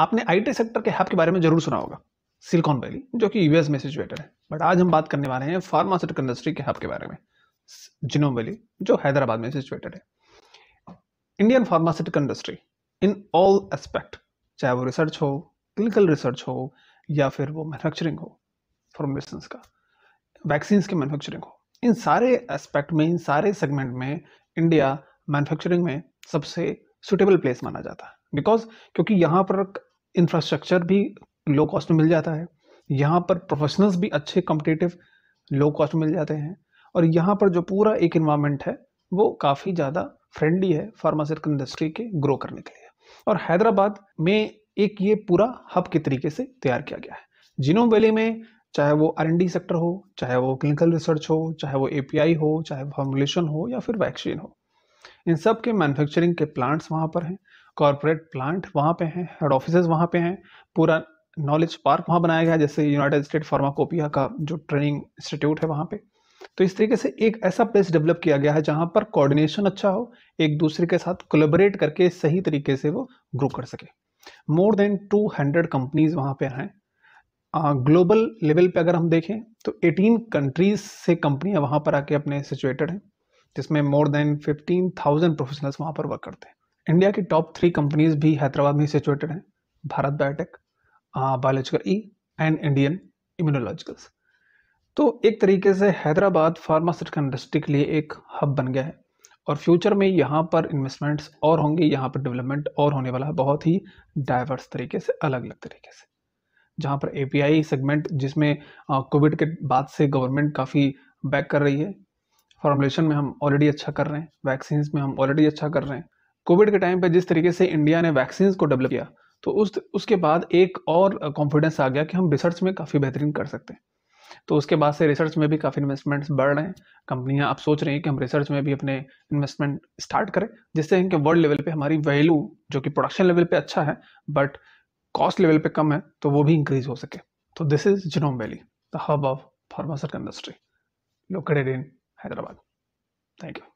आपने IT sector के hub के बारे में जरूर सुना होगा सिलिकॉन वैली जो कि यूएस में सिचुएटेड है बट आज हम बात करने वाले हैं फार्मास्यूटिकल इंडस्ट्री के हब के बारे में जिनोम वैली जो हैदराबाद में सिचुएटेड है Indian pharmaceutical industry in all aspect चाहे वो रिसर्च हो क्लिनिकल रिसर्च हो या फिर वो मैनुफेक्चरिंग हो फॉर्मेशन का वैक्सीन की मैन्युफैक्चरिंग हो इन सारे एस्पेक्ट में इन सारे सेगमेंट में इंडिया मैनुफेक्चरिंग में सबसे सुटेबल प्लेस माना जाता है बिकॉज क्योंकि यहाँ पर इंफ्रास्ट्रक्चर भी लो कॉस्ट में मिल जाता है यहाँ पर प्रोफेशनल्स भी अच्छे कॉम्पिटेटिव लो कॉस्ट में मिल जाते हैं और यहाँ पर जो पूरा एक इन्वामेंट है वो काफ़ी ज़्यादा फ्रेंडली है फार्मास्यूटिकल इंडस्ट्री के ग्रो करने के लिए और हैदराबाद में एक ये पूरा हब के तरीके से तैयार किया गया है जिनोम वैली में चाहे वो आर डी सेक्टर हो चाहे वो क्लिनिकल रिसर्च हो चाहे वो ए पी आई हो चाहे फॉर्मुलेशन हो या फिर वैक्सीन हो इन सब के मैन्युफैक्चरिंग के प्लांट्स वहाँ पर हैं कॉरपोरेट प्लांट वहाँ पे हैं हेड ऑफिस वहाँ पे हैं पूरा नॉलेज पार्क वहाँ बनाया गया है जैसे यूनाइटेड स्टेट फार्माकोपिया का जो ट्रेनिंग इंस्टीट्यूट है वहाँ पे तो इस तरीके से एक ऐसा प्लेस डेवलप किया गया है जहाँ पर कोऑर्डिनेशन अच्छा हो एक दूसरे के साथ कोलेबरेट करके सही तरीके से वो ग्रो कर सके more than two hundred companies वहाँ पे हैं ग्लोबल लेवल पे अगर हम देखें तो 18 कंट्रीज से कंपनियाँ वहाँ पर आके अपने सिचुएटेड हैं जिसमें मोर देन 15,000 प्रोफेशनल्स वहाँ पर वर्क करते हैं इंडिया की टॉप थ्री कंपनीज भी हैदराबाद में सिचुएटेड हैं Bharat Biotech Biological E and Indian Immunologicals तो एक तरीके से हैदराबाद फार्मास्यूटिकल इंडस्ट्री के लिए एक हब बन गया है और फ्यूचर में यहाँ पर इन्वेस्टमेंट्स और होंगे यहाँ पर डेवलपमेंट और होने वाला है बहुत ही डाइवर्स तरीके से अलग अलग तरीके से जहाँ पर एपीआई सेगमेंट जिसमें कोविड के बाद से गवर्नमेंट काफ़ी बैक कर रही है फॉर्मुलेशन में हम ऑलरेडी अच्छा कर रहे हैं वैक्सीन्स में हम ऑलरेडी अच्छा कर रहे हैं कोविड के टाइम पर जिस तरीके से इंडिया ने वैक्सीन को डेवलप किया तो उस उसके बाद एक और कॉन्फिडेंस आ गया कि हम रिसर्च में काफ़ी बेहतरीन कर सकते हैं तो उसके बाद से रिसर्च में भी काफ़ी इन्वेस्टमेंट्स बढ़ रहे हैं कंपनियां अब सोच रही हैं कि हम रिसर्च में भी अपने इन्वेस्टमेंट स्टार्ट करें जिससे कि वर्ल्ड लेवल पे हमारी वैल्यू जो कि प्रोडक्शन लेवल पे अच्छा है बट कॉस्ट लेवल पे कम है तो वो भी इंक्रीज हो सके तो this is Genome Valley the hub of pharmaceutical industry located in Hyderabad thank you